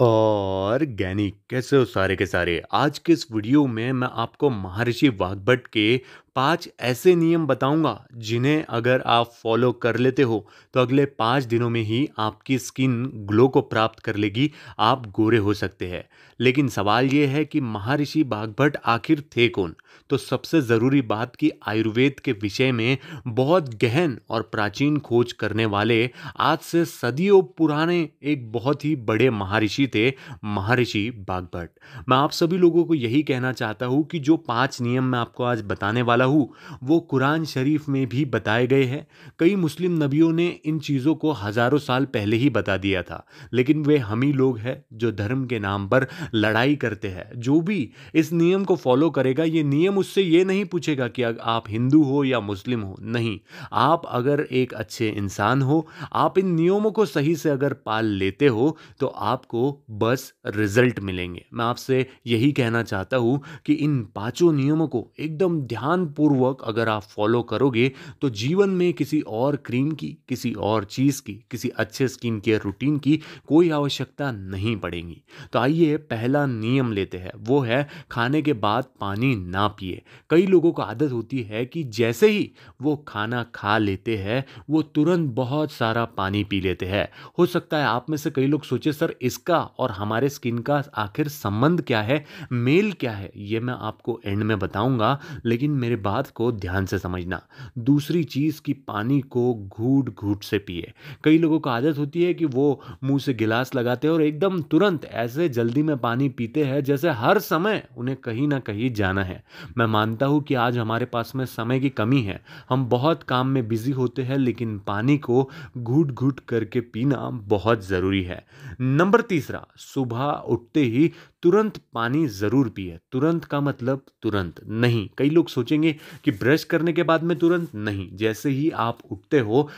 organic कैसे हो सारे के सारे आज के इस वीडियो में मैं आपको महर्षि वाघभट के पांच ऐसे नियम बताऊंगा जिन्हें अगर आप फॉलो कर लेते हो तो अगले पाँच दिनों में ही आपकी स्किन ग्लो को प्राप्त कर लेगी आप गोरे हो सकते हैं लेकिन सवाल ये है कि महर्षि बागभट आखिर थे कौन तो सबसे ज़रूरी बात कि आयुर्वेद के विषय में बहुत गहन और प्राचीन खोज करने वाले आज से सदियों पुराने एक बहुत ही बड़े महर्षि थे महर्षि बागभट मैं आप सभी लोगों को यही कहना चाहता हूँ कि जो पांच नियम मैं आपको आज बताने वाला हूँ वो कुरान शरीफ में भी बताए गए हैं कई मुस्लिम नबियों ने इन चीज़ों को हज़ारों साल पहले ही बता दिया था लेकिन वे हम ही लोग हैं जो धर्म के नाम पर लड़ाई करते हैं जो भी इस नियम को फॉलो करेगा ये नियम उससे ये नहीं पूछेगा कि आप हिंदू हो या मुस्लिम हो नहीं आप अगर एक अच्छे इंसान हो आप इन नियमों को सही से अगर पाल लेते हो तो आपको बस रिजल्ट मिलेंगे मैं आपसे यही कहना चाहता हूँ कि इन पाँचों नियमों को एकदम ध्यानपूर्वक अगर आप फॉलो करोगे तो जीवन में किसी और क्रीम की किसी और चीज़ की किसी अच्छे स्किन केयर रूटीन की कोई आवश्यकता नहीं पड़ेगी तो आइए पहला नियम लेते हैं वो है खाने के बाद पानी ना पिए कई लोगों को आदत होती है कि जैसे ही वो खाना खा लेते हैं वो तुरंत बहुत सारा पानी पी लेते हैं हो सकता है आप में से कई लोग सोचे सर इसका और हमारे स्किन का आखिर संबंध क्या है मेल क्या है ये मैं आपको एंड में बताऊंगा लेकिन मेरे बात को ध्यान से समझना दूसरी चीज़ कि पानी को घूट घूट से पिए कई लोगों को आदत होती है कि वो मुंह से गिलास लगाते हैं और एकदम तुरंत ऐसे जल्दी में पानी पीते हैं जैसे हर समय उन्हें कहीं ना कहीं जाना है मैं मानता हूँ कि आज हमारे पास में समय की कमी है हम बहुत काम में बिजी होते हैं लेकिन पानी को घूट घूट करके पीना बहुत ज़रूरी है नंबर तीसरा तीसरा सुबह उठते ही तुरंत पानी ज़रूर पिए तुरंत का मतलब तुरंत नहीं कई लोग सोचेंगे कि ब्रश करने के बाद में तुरंत नहीं जैसे ही आप उठते हो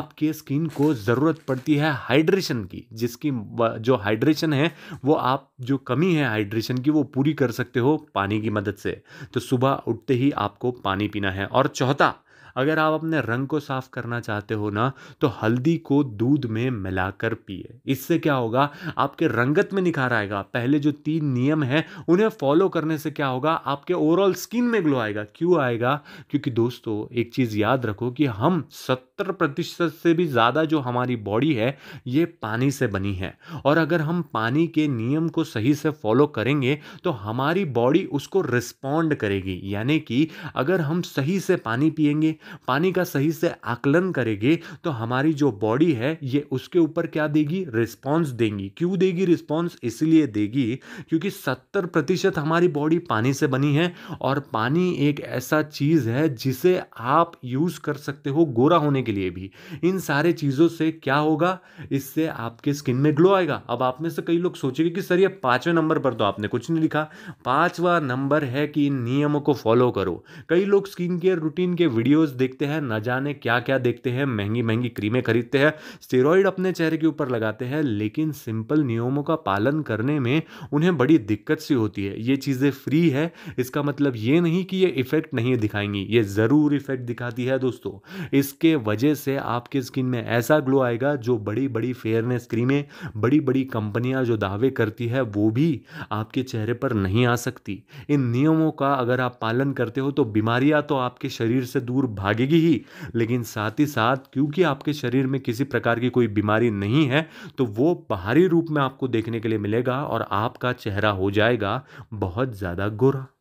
आपके स्किन को ज़रूरत पड़ती है हाइड्रेशन की जिसकी जो हाइड्रेशन है वो आप जो कमी है हाइड्रेशन की वो पूरी कर सकते हो पानी की मदद से तो सुबह उठते ही आपको पानी पीना है और चौथा अगर आप अपने रंग को साफ करना चाहते हो ना तो हल्दी को दूध में मिलाकर पिए इससे क्या होगा आपके रंगत में निखार आएगा पहले जो तीन नियम हैं उन्हें फॉलो करने से क्या होगा आपके ओवरऑल स्किन में ग्लो आएगा क्यों आएगा क्योंकि दोस्तों एक चीज़ याद रखो कि हम सत्तर प्रतिशत से भी ज़्यादा जो हमारी बॉडी है ये पानी से बनी है और अगर हम पानी के नियम को सही से फॉलो करेंगे तो हमारी बॉडी उसको रिस्पॉन्ड करेगी यानी कि अगर हम सही से पानी पिएंगे पानी का सही से आकलन करेंगे तो हमारी जो बॉडी है ये उसके ऊपर क्या देगी रिस्पॉन्स देंगी क्यों देगी रिस्पॉन्स इसलिए देगी क्योंकि सत्तर प्रतिशत हमारी बॉडी पानी से बनी है और पानी एक ऐसा चीज़ है जिसे आप यूज़ कर सकते हो गोरा होने के लिए भी इन सारे चीज़ों से क्या होगा इससे आपके स्किन में ग्लो आएगा अब आप में से कई लोग सोचेंगे कि सर ये पाँचवें नंबर पर तो आपने कुछ नहीं लिखा पाँचवा नंबर है कि इन नियमों को फॉलो करो कई लोग स्किन केयर रूटीन के वीडियोज देखते हैं न जाने क्या क्या देखते हैं महंगी महंगी क्रीमें खरीदते हैं स्टेरॉइड अपने चेहरे के ऊपर लगाते हैं लेकिन सिंपल नियमों का पालन करने में उन्हें बड़ी दिक्कत सी होती है ये चीज़ें फ्री है इसका मतलब ये नहीं कि ये इफ़ेक्ट नहीं दिखाएंगी ये ज़रूर इफ़ेक्ट दिखाती है दोस्तों इसके वजह से आपके स्किन में ऐसा ग्लो आएगा जो बड़ी बड़ी फेयरनेस क्रीमें बड़ी बड़ी कंपनियां जो दावे करती है वो भी आपके चेहरे पर नहीं आ सकती इन नियमों का अगर आप पालन करते हो तो बीमारियां तो आपके शरीर से दूर भागेगी ही लेकिन साथ ही साथ क्योंकि आपके शरीर में किसी प्रकार की कोई बीमारी नहीं है तो वो बाहरी रूप में आपको देखने के लिए मिलेगा और आपका चेहरा हो जाएगा बहुत ज़्यादा गोरा